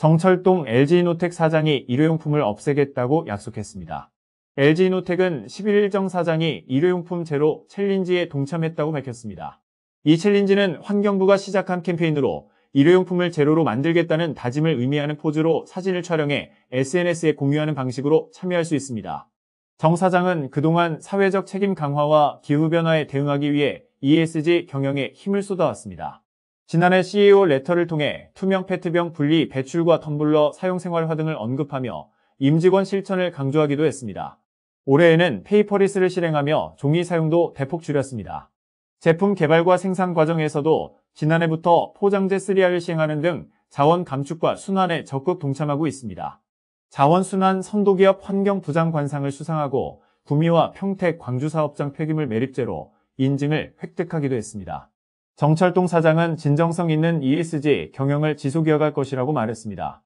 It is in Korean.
정철동 LG이노텍 사장이 일회용품을 없애겠다고 약속했습니다. LG이노텍은 11일정 사장이 일회용품 제로 챌린지에 동참했다고 밝혔습니다. 이 챌린지는 환경부가 시작한 캠페인으로 일회용품을 제로로 만들겠다는 다짐을 의미하는 포즈로 사진을 촬영해 SNS에 공유하는 방식으로 참여할 수 있습니다. 정 사장은 그동안 사회적 책임 강화와 기후변화에 대응하기 위해 ESG 경영에 힘을 쏟아왔습니다. 지난해 CEO 레터를 통해 투명 페트병 분리, 배출과 텀블러 사용 생활화 등을 언급하며 임직원 실천을 강조하기도 했습니다. 올해에는 페이퍼리스를 실행하며 종이 사용도 대폭 줄였습니다. 제품 개발과 생산 과정에서도 지난해부터 포장재 3R을 시행하는 등 자원 감축과 순환에 적극 동참하고 있습니다. 자원순환 선도기업 환경부장 관상을 수상하고 구미와 평택 광주사업장 폐기물 매립제로 인증을 획득하기도 했습니다. 정철동 사장은 진정성 있는 ESG 경영을 지속이어갈 것이라고 말했습니다.